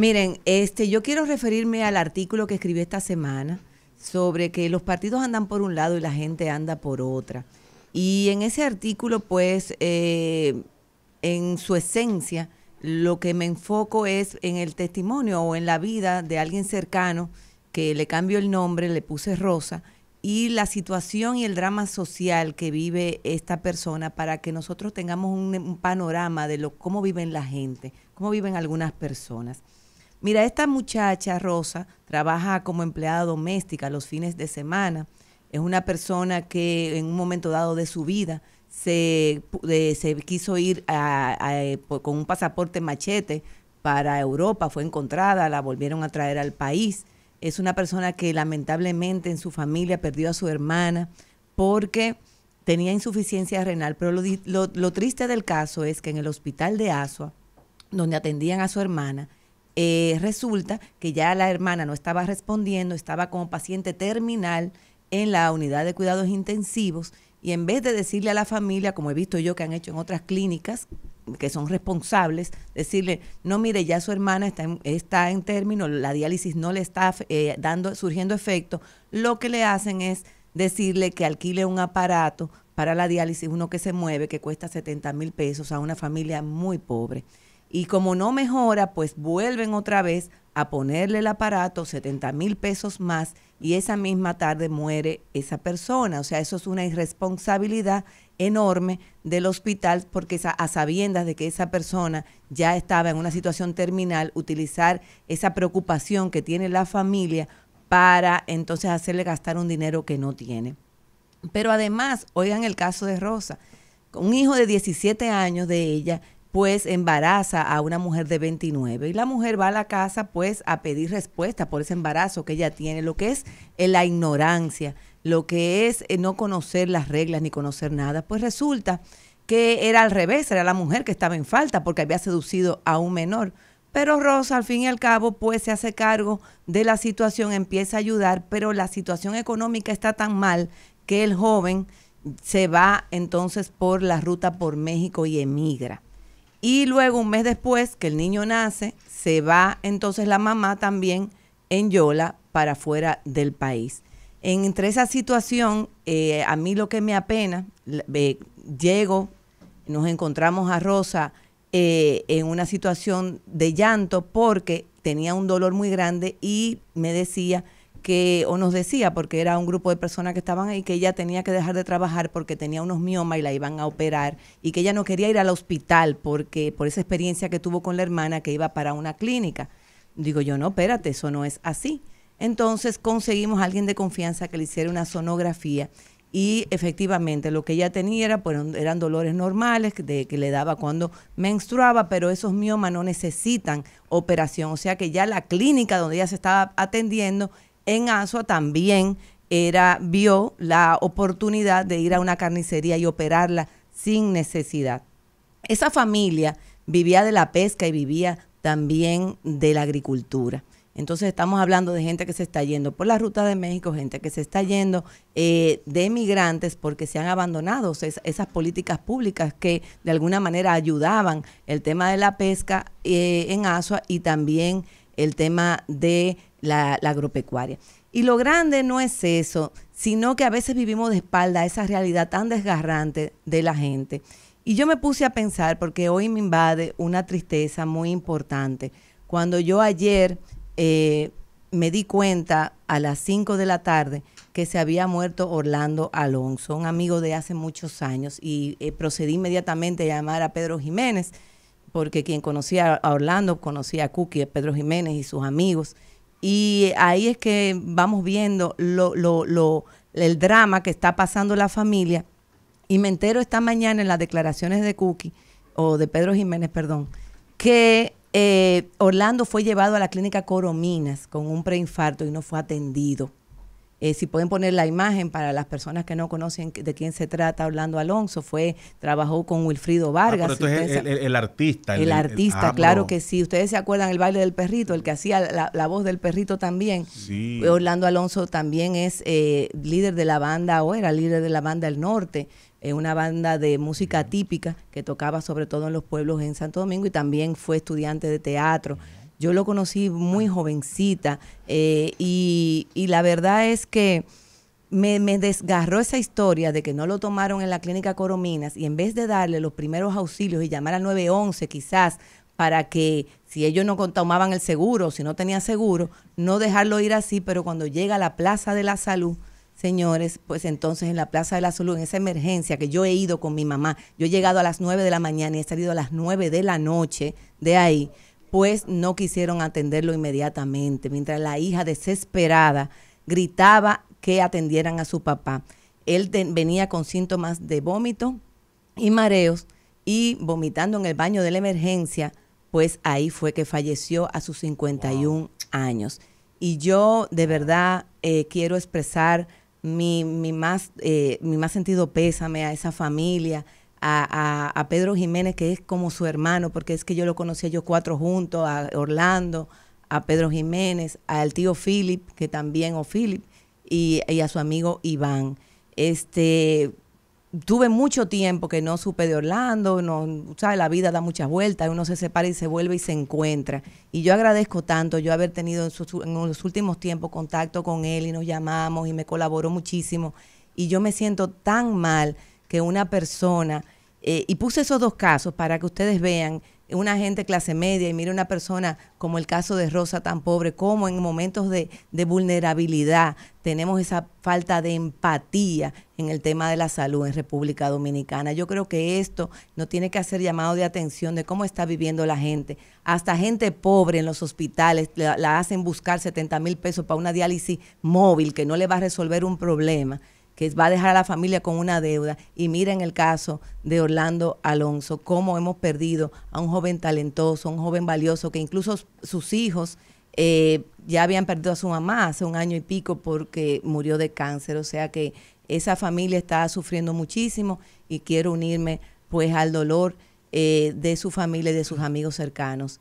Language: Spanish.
Miren, este, yo quiero referirme al artículo que escribí esta semana sobre que los partidos andan por un lado y la gente anda por otra. Y en ese artículo, pues, eh, en su esencia, lo que me enfoco es en el testimonio o en la vida de alguien cercano que le cambio el nombre, le puse Rosa, y la situación y el drama social que vive esta persona para que nosotros tengamos un, panorama de lo, cómo viven la gente, cómo viven algunas personas. Mira, esta muchacha Rosa trabaja como empleada doméstica los fines de semana. Es una persona que en un momento dado de su vida se, quiso ir con un pasaporte machete para Europa, fue encontrada, la volvieron a traer al país. Es una persona que lamentablemente en su familia perdió a su hermana porque tenía insuficiencia renal, pero lo triste del caso es que en el hospital de Asua, donde atendían a su hermana, eh, resulta que ya la hermana no estaba respondiendo, estaba como paciente terminal en la unidad de cuidados intensivos y en vez de decirle a la familia, como he visto yo que han hecho en otras clínicas, que son responsables, decirle, no, mire, ya su hermana está en, está en término, la diálisis no le está eh, dando, surgiendo efecto, lo que le hacen es decirle que alquile un aparato para la diálisis, uno que se mueve, que cuesta 70 mil pesos a una familia muy pobre. Y como no mejora, pues vuelven otra vez a ponerle el aparato 70 mil pesos más y esa misma tarde muere esa persona. O sea, eso es una irresponsabilidad enorme del hospital porque a sabiendas de que esa persona ya estaba en una situación terminal, utilizar esa preocupación que tiene la familia para entonces hacerle gastar un dinero que no tiene. Pero además, oigan el caso de Rosa, un hijo de 17 años de ella pues embaraza a una mujer de 29 y la mujer va a la casa pues a pedir respuesta por ese embarazo que ella tiene, lo que es eh, la ignorancia, lo que es eh, no conocer las reglas ni conocer nada, pues resulta que era al revés, era la mujer que estaba en falta porque había seducido a un menor. Pero Rosa, al fin y al cabo, pues se hace cargo de la situación, empieza a ayudar, pero la situación económica está tan mal que el joven se va entonces por la ruta por México y emigra. Y luego un mes después que el niño nace, se va entonces la mamá también en Yola para fuera del país. Entre esa situación, eh, a mí lo que me apena, llego, nos encontramos a Rosa eh, en una situación de llanto porque tenía un dolor muy grande y me decía que, o nos decía, porque era un grupo de personas que estaban ahí, que ella tenía que dejar de trabajar porque tenía unos miomas y la iban a operar, y que ella no quería ir al hospital porque, por esa experiencia que tuvo con la hermana que iba para una clínica. Digo yo, no, espérate, eso no es así. Entonces conseguimos a alguien de confianza que le hiciera una sonografía y efectivamente lo que ella tenía era, pues, eran dolores normales de, que le daba cuando menstruaba, pero esos miomas no necesitan operación, o sea que ya la clínica donde ella se estaba atendiendo en Asua también era, vio la oportunidad de ir a una carnicería y operarla sin necesidad. Esa familia vivía de la pesca y vivía también de la agricultura. Entonces estamos hablando de gente que se está yendo por la ruta de México, gente que se está yendo eh, de migrantes porque se han abandonado esas políticas públicas que de alguna manera ayudaban el tema de la pesca eh, en Asua y también el tema de la, agropecuaria. Y lo grande no es eso, sino que a veces vivimos de espalda esa realidad tan desgarrante de la gente. Y yo me puse a pensar, porque hoy me invade una tristeza muy importante, cuando yo ayer eh, me di cuenta a las 5 de la tarde que se había muerto Orlando Alonso, un amigo de hace muchos años, y eh, procedí inmediatamente a llamar a Pedro Jiménez, porque quien conocía a Orlando conocía a Cookie, Pedro Jiménez y sus amigos y ahí es que vamos viendo lo, lo, el drama que está pasando la familia. Y me entero esta mañana en las declaraciones de Cookie, o de Pedro Jiménez, perdón, que eh, Orlando fue llevado a la clínica Corominas con un preinfarto y no fue atendido. Eh, si pueden poner la imagen para las personas que no conocen de quién se trata Orlando Alonso, fue trabajó con Wilfrido ah, Vargas. pero el, artista. El, artista, ah, claro que sí. Ustedes se acuerdan el baile del perrito, el que hacía la, voz del perrito también. Orlando Alonso también es eh, líder de la banda, o era líder de la banda El Norte eh, una banda de música típica que tocaba sobre todo en los pueblos en Santo Domingo y también fue estudiante de teatro. Yo lo conocí muy jovencita eh, y, la verdad es que me, desgarró esa historia de que no lo tomaron en la clínica Corominas y en vez de darle los primeros auxilios y llamar al 911 quizás para que si ellos no tomaban el seguro, si no tenía seguro, no dejarlo ir así, pero cuando llega a la Plaza de la Salud, señores, pues entonces en la Plaza de la Salud, en esa emergencia que yo he ido con mi mamá, yo he llegado a las 9 de la mañana y he salido a las 9 de la noche de ahí, pues no quisieron atenderlo inmediatamente, mientras la hija desesperada gritaba que atendieran a su papá. Él venía con síntomas de vómito y mareos y vomitando en el baño de la emergencia, pues ahí fue que falleció a sus 51 años. Y yo de verdad eh, quiero expresar mi, más, eh, mi más sentido pésame a esa familia, a, Pedro Jiménez, que es como su hermano, porque es que yo lo conocí a ellos cuatro juntos, a Orlando, a Pedro Jiménez, al tío Philip, que también, o Philip, y, a su amigo Iván. Este, tuve mucho tiempo que no supe de Orlando, no, ¿sabes? la vida da muchas vueltas, uno se separa y se vuelve y se encuentra. Y yo agradezco tanto yo haber tenido en, en los últimos tiempos contacto con él y nos llamamos y me colaboró muchísimo. Y yo me siento tan mal que una persona, eh, y puse esos dos casos para que ustedes vean una gente clase media y mire una persona como el caso de Rosa tan pobre, como en momentos de, vulnerabilidad tenemos esa falta de empatía en el tema de la salud en República Dominicana. Yo creo que esto no tiene que hacer llamado de atención de cómo está viviendo la gente. Hasta gente pobre en los hospitales la, la hacen buscar 70 mil pesos para una diálisis móvil que no le va a resolver un problema que va a dejar a la familia con una deuda. Y miren el caso de Orlando Alonso, cómo hemos perdido a un joven talentoso, un joven valioso, que incluso sus hijos eh, ya habían perdido a su mamá hace un año y pico porque murió de cáncer. O sea que esa familia está sufriendo muchísimo y quiero unirme pues al dolor eh, de su familia y de sus amigos cercanos.